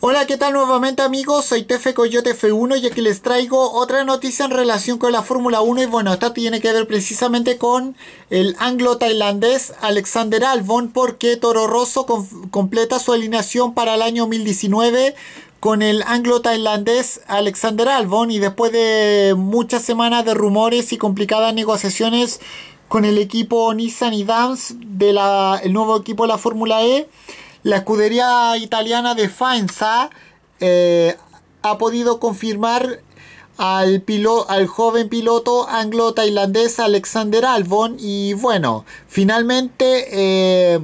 Hola, ¿qué tal nuevamente amigos? Soy Tefe Coyote F1 y aquí les traigo otra noticia en relación con la Fórmula 1 y bueno, esta tiene que ver precisamente con el anglo-tailandés Alexander Albon porque Toro Rosso completa su alineación para el año 2019 con el anglo-tailandés Alexander Albon y después de muchas semanas de rumores y complicadas negociaciones con el equipo Nissan y Dams del nuevo equipo de la Fórmula E, la escudería italiana de Faenza eh, ha podido confirmar al, al joven piloto anglo-tailandés Alexander Albon y bueno, finalmente eh,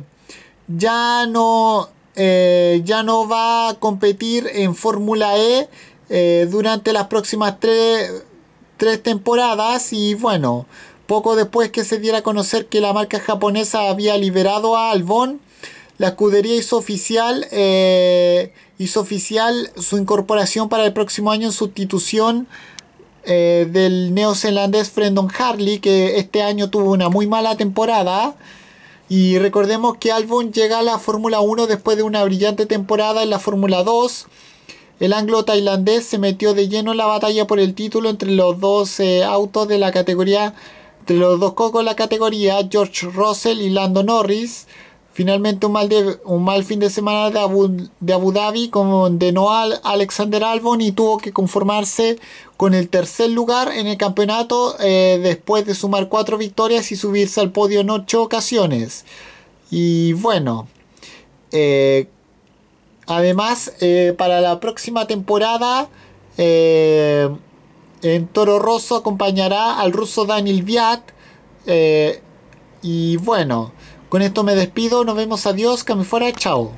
ya, no, eh, ya no va a competir en Fórmula E durante las próximas tres, tres temporadas y bueno, poco después que se diera a conocer que la marca japonesa había liberado a Albon, la escudería hizo oficial, eh, hizo oficial su incorporación para el próximo año en sustitución eh, del neozelandés Brendan Harley, que este año tuvo una muy mala temporada. Y recordemos que Albon llega a la Fórmula 1 después de una brillante temporada en la Fórmula 2. El anglo-tailandés se metió de lleno en la batalla por el título entre los dos eh, autos de la categoría, entre los dos cocos de la categoría, George Russell y Lando Norris. Finalmente, un mal, un mal fin de semana de Abu, de Abu Dhabi condenó a Alexander Albon y tuvo que conformarse con el tercer lugar en el campeonato eh, después de sumar cuatro victorias y subirse al podio en ocho ocasiones. Y bueno, eh, además, eh, para la próxima temporada, en Toro Rosso acompañará al ruso Daniel Viat. y bueno con esto me despido, nos vemos, adiós, que me fuera, chao.